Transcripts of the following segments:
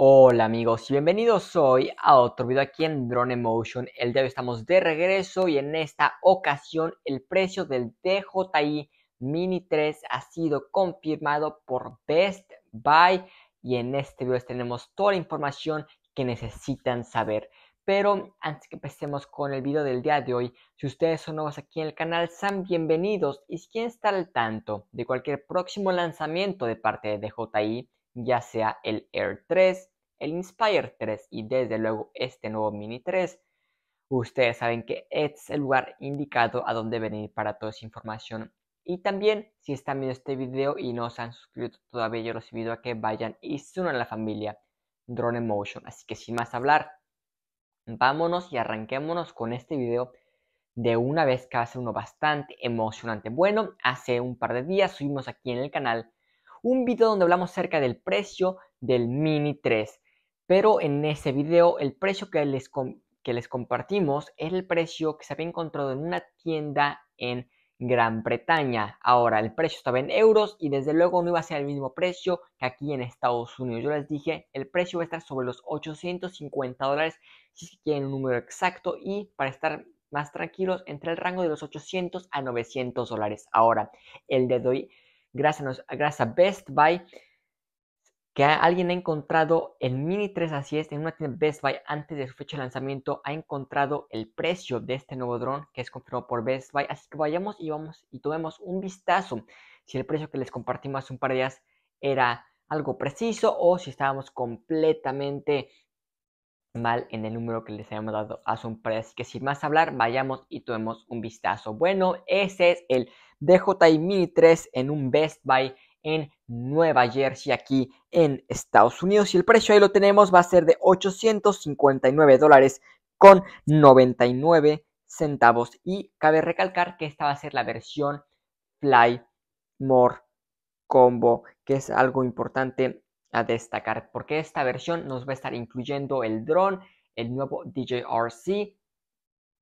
Hola amigos y bienvenidos hoy a otro video aquí en Drone Emotion. El día de hoy estamos de regreso y en esta ocasión el precio del DJI Mini 3 ha sido confirmado por Best Buy y en este video tenemos toda la información que necesitan saber. Pero antes que empecemos con el video del día de hoy, si ustedes son nuevos aquí en el canal, sean bienvenidos y si quieren estar al tanto de cualquier próximo lanzamiento de parte de DJI, ya sea el Air 3, el Inspire 3 y desde luego este nuevo Mini 3, ustedes saben que es el lugar indicado a donde venir para toda esa información. Y también, si están viendo este video y no se han suscrito todavía, yo los invito a que vayan y se unan a la familia Drone Motion. Así que sin más hablar, vámonos y arranquémonos con este video de una vez que hace uno bastante emocionante. Bueno, hace un par de días subimos aquí en el canal un video donde hablamos acerca del precio del Mini 3. Pero en ese video el precio que les, que les compartimos es el precio que se había encontrado en una tienda en Gran Bretaña. Ahora, el precio estaba en euros y desde luego no iba a ser el mismo precio que aquí en Estados Unidos. Yo les dije, el precio va a estar sobre los 850 dólares, si es que quieren un número exacto y para estar más tranquilos, entre el rango de los 800 a 900 dólares. Ahora, el de hoy gracias a, Best Buy que alguien ha encontrado el Mini 3 así es, en una tienda Best Buy antes de su fecha de lanzamiento, ha encontrado el precio de este nuevo dron que es confirmado por Best Buy. Así que vayamos y vamos y tomemos un vistazo si el precio que les compartimos hace un par de días era algo preciso o si estábamos completamente mal en el número que les habíamos dado hace un par de Así que sin más hablar, vayamos y tomemos un vistazo. Bueno, ese es el DJI Mini 3 en un Best Buy en Nueva Jersey, aquí en Estados Unidos. Y el precio ahí lo tenemos, va a ser de 859 dólares con 99 centavos. Y cabe recalcar que esta va a ser la versión Fly More Combo, que es algo importante a destacar, porque esta versión nos va a estar incluyendo el dron, el nuevo DJRC,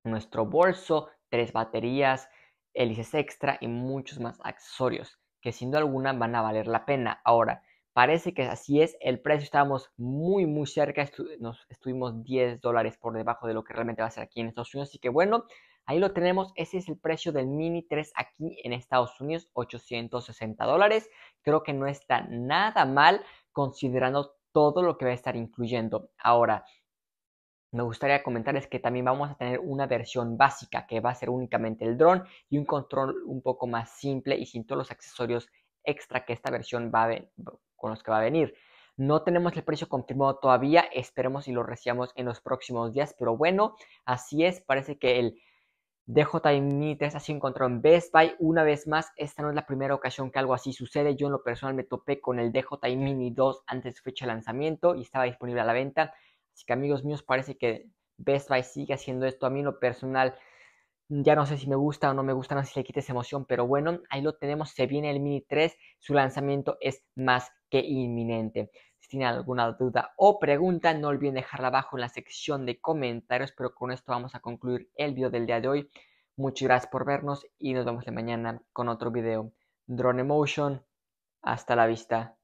nuestro bolso, tres baterías, hélices extra y muchos más accesorios que siendo alguna van a valer la pena. Ahora, parece que así es, el precio estábamos muy muy cerca, nos estuvimos 10 dólares por debajo de lo que realmente va a ser aquí en Estados Unidos, así que bueno, ahí lo tenemos, ese es el precio del Mini 3 aquí en Estados Unidos, 860 dólares, creo que no está nada mal considerando todo lo que va a estar incluyendo. Ahora, me gustaría comentarles que también vamos a tener una versión básica que va a ser únicamente el dron y un control un poco más simple y sin todos los accesorios extra que esta versión va a con los que va a venir. No tenemos el precio confirmado todavía, esperemos y lo recibamos en los próximos días, pero bueno, así es, parece que el DJI Mini 3 así un en Best Buy. Una vez más, esta no es la primera ocasión que algo así sucede. Yo en lo personal me topé con el DJI Mini 2 antes de su fecha de lanzamiento y estaba disponible a la venta. Así que amigos míos, parece que Best Buy sigue haciendo esto. A mí lo personal, ya no sé si me gusta o no me gusta, no sé si le quites esa emoción, pero bueno, ahí lo tenemos. Se viene el Mini 3, su lanzamiento es más que inminente. Si tienen alguna duda o pregunta, no olviden dejarla abajo en la sección de comentarios. Pero con esto vamos a concluir el video del día de hoy. Muchas gracias por vernos y nos vemos de mañana con otro video. Drone Emotion, hasta la vista.